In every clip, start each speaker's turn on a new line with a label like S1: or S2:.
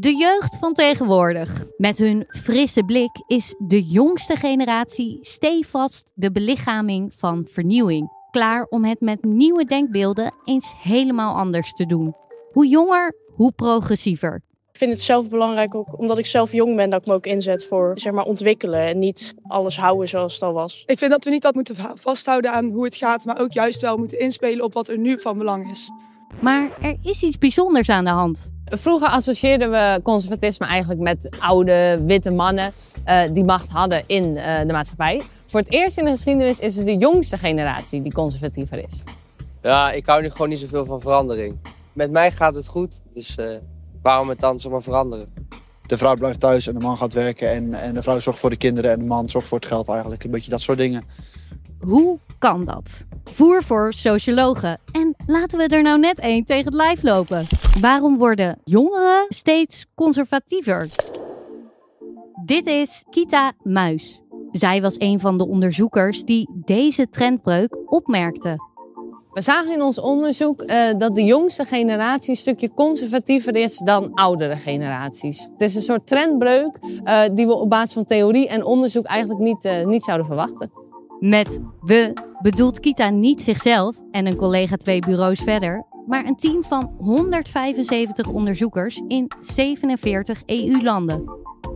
S1: De jeugd van tegenwoordig. Met hun frisse blik is de jongste generatie stevast de belichaming van vernieuwing. Klaar om het met nieuwe denkbeelden eens helemaal anders te doen. Hoe jonger, hoe progressiever.
S2: Ik vind het zelf belangrijk ook omdat ik zelf jong ben dat ik me ook inzet voor zeg maar, ontwikkelen en niet alles houden zoals het al was. Ik vind dat we niet dat moeten vasthouden aan hoe het gaat, maar ook juist wel moeten inspelen op wat er nu van belang is.
S1: Maar er is iets bijzonders aan de hand. Vroeger associeerden
S2: we conservatisme eigenlijk met oude witte mannen eh, die macht hadden in eh, de maatschappij. Voor het eerst in de geschiedenis is het de jongste generatie die conservatiever is. Ja, ik hou nu gewoon niet zoveel van verandering. Met mij gaat het goed, dus uh, waarom het dan zomaar veranderen? De vrouw blijft thuis en de man gaat werken en, en de vrouw zorgt voor de kinderen en de man zorgt
S1: voor het geld eigenlijk. Een beetje dat soort dingen. Hoe kan dat? Voer voor sociologen. En laten we er nou net één tegen het lijf lopen. Waarom worden jongeren steeds conservatiever? Dit is Kita Muis. Zij was een van de onderzoekers die deze trendbreuk opmerkte. We
S2: zagen in ons onderzoek eh, dat de jongste generatie een stukje conservatiever is dan oudere generaties. Het is een soort trendbreuk eh, die we op basis van theorie en onderzoek eigenlijk niet,
S1: eh, niet zouden verwachten. Met we bedoelt Kita niet zichzelf en een collega twee bureaus verder, maar een team van 175 onderzoekers in 47 EU-landen.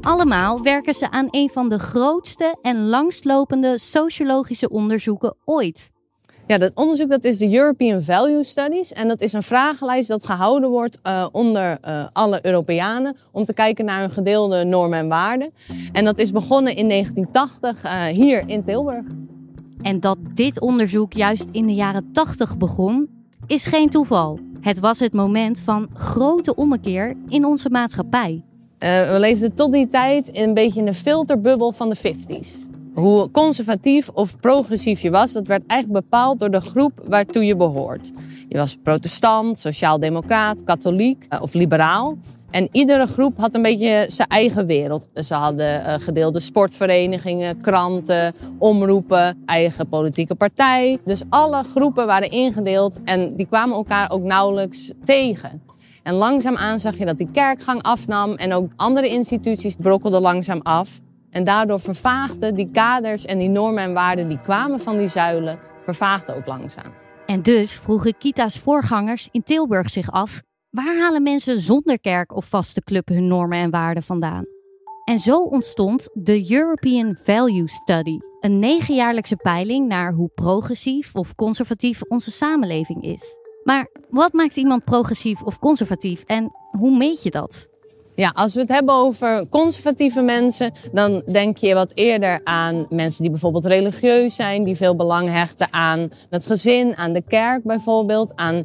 S1: Allemaal werken ze aan een van de grootste en langstlopende sociologische onderzoeken ooit. Ja, dat onderzoek dat is de
S2: European Value Studies. En dat is een vragenlijst dat gehouden wordt eh, onder eh, alle Europeanen om te kijken naar hun gedeelde normen en waarden. En dat is begonnen in 1980
S1: eh, hier in Tilburg. En dat dit onderzoek juist in de jaren 80 begon, is geen toeval. Het was het moment van grote ommekeer in onze maatschappij. Eh, we leefden tot die tijd een beetje in de filterbubbel van de 50s.
S2: Hoe conservatief of progressief je was, dat werd eigenlijk bepaald door de groep waartoe je behoort. Je was protestant, sociaal-democraat, katholiek eh, of liberaal. En iedere groep had een beetje zijn eigen wereld. Ze hadden eh, gedeelde sportverenigingen, kranten, omroepen, eigen politieke partij. Dus alle groepen waren ingedeeld en die kwamen elkaar ook nauwelijks tegen. En langzaamaan zag je dat die kerkgang afnam en ook andere instituties brokkelden langzaam af. En daardoor vervaagden die
S1: kaders en die normen en waarden die kwamen van die zuilen, vervaagden ook langzaam. En dus vroegen Kita's voorgangers in Tilburg zich af Waar halen mensen zonder kerk of vaste club hun normen en waarden vandaan? En zo ontstond de European Value Study, een negenjaarlijkse peiling naar hoe progressief of conservatief onze samenleving is. Maar wat maakt iemand progressief of conservatief en hoe meet je dat? Ja, als we het hebben over conservatieve mensen, dan denk je wat eerder aan
S2: mensen die bijvoorbeeld religieus zijn, die veel belang hechten aan het gezin, aan de kerk bijvoorbeeld, aan eh,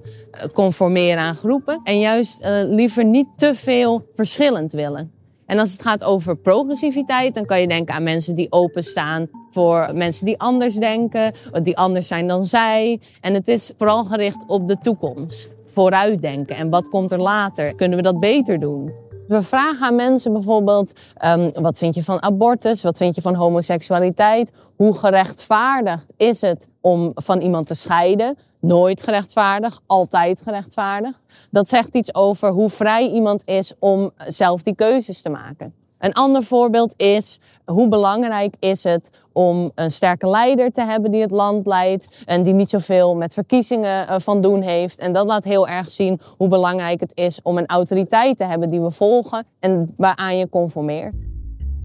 S2: conformeren aan groepen en juist eh, liever niet te veel verschillend willen. En als het gaat over progressiviteit, dan kan je denken aan mensen die openstaan voor mensen die anders denken, die anders zijn dan zij. En het is vooral gericht op de toekomst, vooruitdenken en wat komt er later? Kunnen we dat beter doen? We vragen aan mensen bijvoorbeeld: ehm, wat vind je van abortus? Wat vind je van homoseksualiteit? Hoe gerechtvaardigd is het om van iemand te scheiden? Nooit gerechtvaardigd, altijd gerechtvaardigd. Dat zegt iets over hoe vrij iemand is om zelf die keuzes te maken. Een ander voorbeeld is hoe belangrijk is het om een sterke leider te hebben die het land leidt en die niet zoveel met verkiezingen eh, van doen heeft. En dat laat heel erg zien hoe belangrijk het is om een autoriteit te hebben die we volgen en waaraan je conformeert.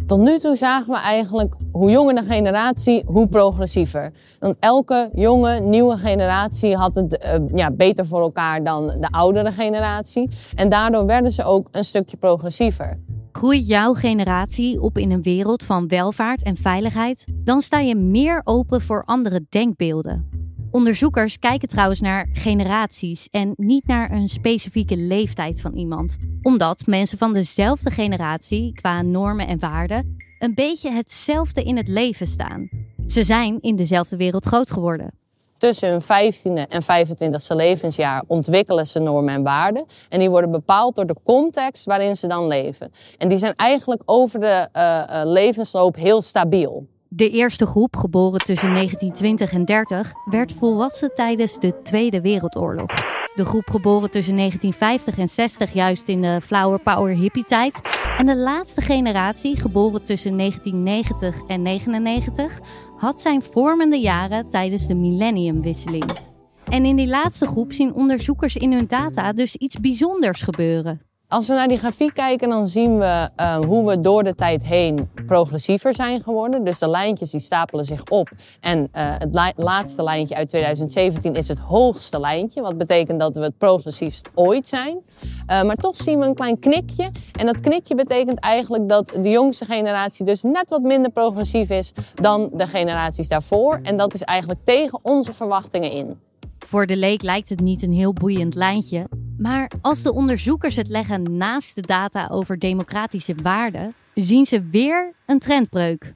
S2: Tot nu toe zagen we eigenlijk hoe jonger de generatie, hoe progressiever. Want elke jonge, nieuwe generatie had het eh, ja, beter voor elkaar dan de oudere generatie. En daardoor werden ze ook een stukje
S1: progressiever. Groeit jouw generatie op in een wereld van welvaart en veiligheid, dan sta je meer open voor andere denkbeelden. Onderzoekers kijken trouwens naar generaties en niet naar een specifieke leeftijd van iemand, omdat mensen van dezelfde generatie qua normen en waarden een beetje hetzelfde in het leven staan. Ze zijn in dezelfde wereld groot geworden tussen hun 15e en 25e
S2: levensjaar ontwikkelen ze normen en waarden. En die worden bepaald door de context waarin ze dan leven. En die zijn eigenlijk over de eh, eh, levensloop heel stabiel.
S1: De eerste groep, geboren tussen 1920 en 30, werd volwassen tijdens de Tweede Wereldoorlog. De groep geboren tussen 1950 en 60, juist in de flower power hippie tijd. En de laatste generatie, geboren tussen 1990 en 99, had zijn vormende jaren tijdens de millenniumwisseling. En in die laatste groep zien onderzoekers in hun data dus iets bijzonders gebeuren. Als we naar die grafiek
S2: kijken, dan zien we eh, hoe we door de tijd heen progressiever zijn geworden. Dus de lijntjes die stapelen zich op. En eh, het laatste lijntje uit 2017 is het hoogste lijntje. Wat betekent dat we het progressiefst ooit zijn. Eh, maar toch zien we een klein knikje. En dat knikje betekent eigenlijk dat de jongste generatie dus net wat minder progressief is dan de generaties daarvoor. En dat is eigenlijk tegen onze verwachtingen in.
S1: Voor de leek lijkt het niet een heel boeiend lijntje, maar als de onderzoekers het leggen naast de data over democratische waarden, zien ze weer een trendbreuk.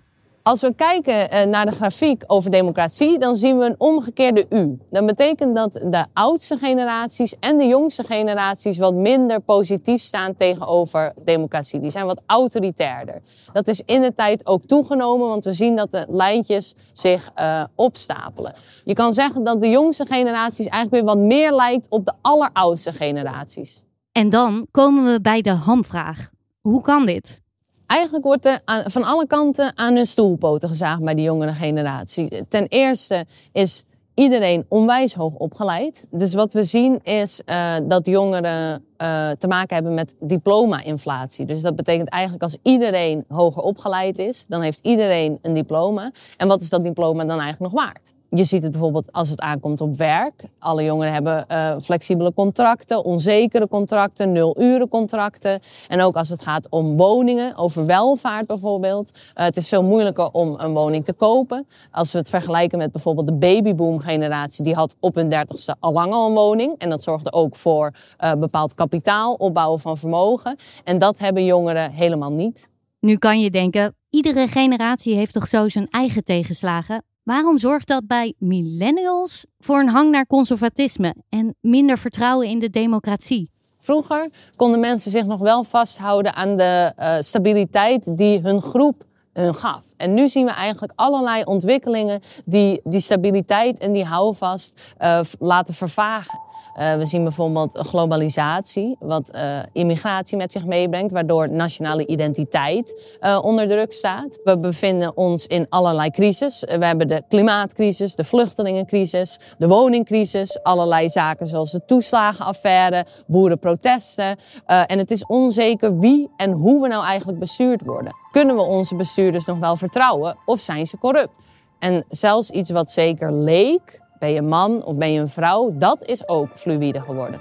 S1: Als we
S2: kijken eh, naar de grafiek over democratie, dan zien we een omgekeerde U. Dat betekent dat de oudste generaties en de jongste generaties wat minder positief staan tegenover democratie. Die zijn wat autoritairder. Dat is in de tijd ook toegenomen, want we zien dat de lijntjes zich eh, opstapelen. Je kan zeggen dat de jongste generaties eigenlijk weer wat meer lijkt op de alleroudste generaties. En dan komen we bij de hamvraag. Hoe kan dit? Eigenlijk wordt er van alle kanten aan hun stoelpoten gezaagd bij de jongere generatie. Ten eerste is iedereen onwijs hoog opgeleid. Dus wat we zien is eh, dat jongeren eh, te maken hebben met diploma-inflatie. Dus dat betekent eigenlijk als iedereen hoger opgeleid is, dan heeft iedereen een diploma. En wat is dat diploma dan eigenlijk nog waard? je ziet het bijvoorbeeld als het aankomt op werk. Alle jongeren hebben eh, flexibele contracten, onzekere contracten, nulurencontracten. contracten. En ook als het gaat om woningen, over welvaart bijvoorbeeld. Eh, het is veel moeilijker om een woning te kopen. Als we het vergelijken met bijvoorbeeld de babyboom-generatie, die had op hun dertigste al lang al een woning. En dat zorgde ook voor eh, bepaald kapitaal, opbouwen van vermogen. En dat
S1: hebben jongeren helemaal niet. Nu kan je denken, iedere generatie heeft toch zo zijn eigen tegenslagen? Waarom zorgt dat bij millennials voor een hang naar conservatisme en minder vertrouwen in de democratie? Vroeger konden mensen zich nog wel vasthouden
S2: aan de eh, stabiliteit die hun groep hun gaf. En nu zien we eigenlijk allerlei ontwikkelingen die die stabiliteit en die houvast eh, laten vervagen. Eh, we zien bijvoorbeeld globalisatie, wat eh, immigratie met zich meebrengt, waardoor nationale identiteit onder druk staat. We bevinden ons in allerlei crisis. we hebben de klimaatcrisis, de vluchtelingencrisis, de woningcrisis, allerlei zaken zoals de toeslagenaffaire, boerenprotesten. en het is onzeker wie en hoe we nou eigenlijk bestuurd worden. Kunnen we onze bestuurders nog wel vertrouwen of zijn ze corrupt. En zelfs iets wat zeker leek, ben je man of ben je een vrouw, dat is ook fluïde geworden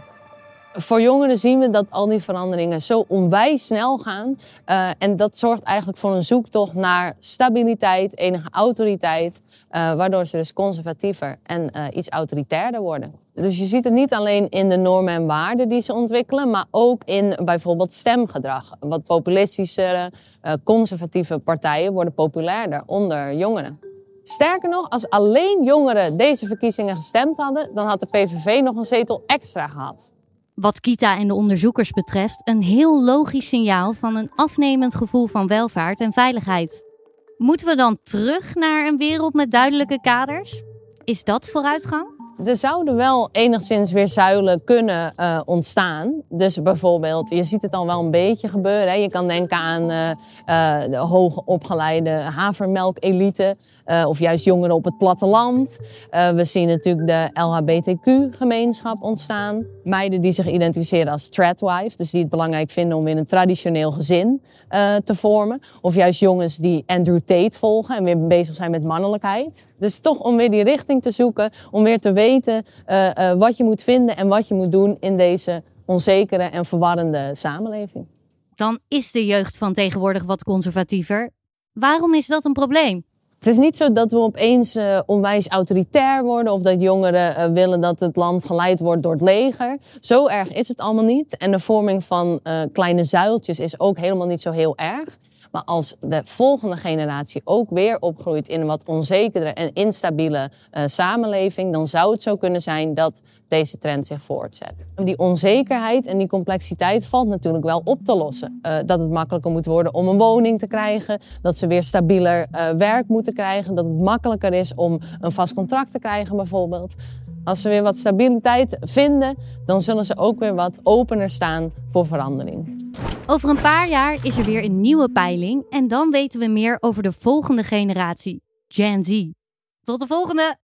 S2: voor jongeren zien we dat al die veranderingen zo onwijs snel gaan. Eh, en dat zorgt eigenlijk voor een zoektocht naar stabiliteit, enige autoriteit, eh, waardoor ze dus conservatiever en eh, iets autoritairder worden. Dus je ziet het niet alleen in de normen en waarden die ze ontwikkelen, maar ook in bijvoorbeeld stemgedrag. Wat populistischere, conservatieve partijen worden populairder onder jongeren. Sterker nog, als alleen jongeren deze verkiezingen gestemd hadden, dan had de PVV
S1: nog een zetel extra gehad wat Kita en de onderzoekers betreft, een heel logisch signaal van een afnemend gevoel van welvaart en veiligheid. Moeten we dan terug naar een wereld met duidelijke kaders? Is dat vooruitgang? Er zouden wel
S2: enigszins weer zuilen kunnen uh, ontstaan. Dus bijvoorbeeld, je ziet het al wel een beetje gebeuren. Hè. Je kan denken aan uh, uh, de hoogopgeleide havermelkelite. Eh, of juist jongeren op het platteland. Eh, we zien natuurlijk de LHBTQ-gemeenschap ontstaan. Meiden die zich identificeren als tradwife, dus die het belangrijk vinden om in een traditioneel gezin eh, te vormen. Of juist jongens die Andrew Tate volgen en weer bezig zijn met mannelijkheid. Dus toch om weer die richting te zoeken, om weer te weten wat je moet vinden en wat je moet doen in deze onzekere en verwarrende samenleving.
S1: Dan is de jeugd van tegenwoordig wat conservatiever. Waarom is dat een probleem? Het is
S2: niet zo dat we opeens eh, onwijs autoritair worden of dat jongeren eh, willen dat het land geleid wordt door het leger. Zo erg is het allemaal niet. En de vorming van eh, kleine zuiltjes is ook helemaal niet zo heel erg. Maar als de volgende generatie ook weer opgroeit in een wat onzekere en instabiele eh, samenleving, dan zou het zo kunnen zijn dat deze trend zich voortzet. Die onzekerheid en die complexiteit valt natuurlijk wel op te lossen. Eh, dat het makkelijker moet worden om een woning te krijgen, dat ze weer stabieler eh, werk moeten krijgen, dat het makkelijker is om een vast contract te krijgen bijvoorbeeld. Als ze weer wat stabiliteit vinden, dan zullen ze ook weer wat opener staan voor verandering.
S1: Over een paar jaar is er weer een nieuwe peiling en dan weten we meer over de volgende generatie, Gen Z. Tot de volgende!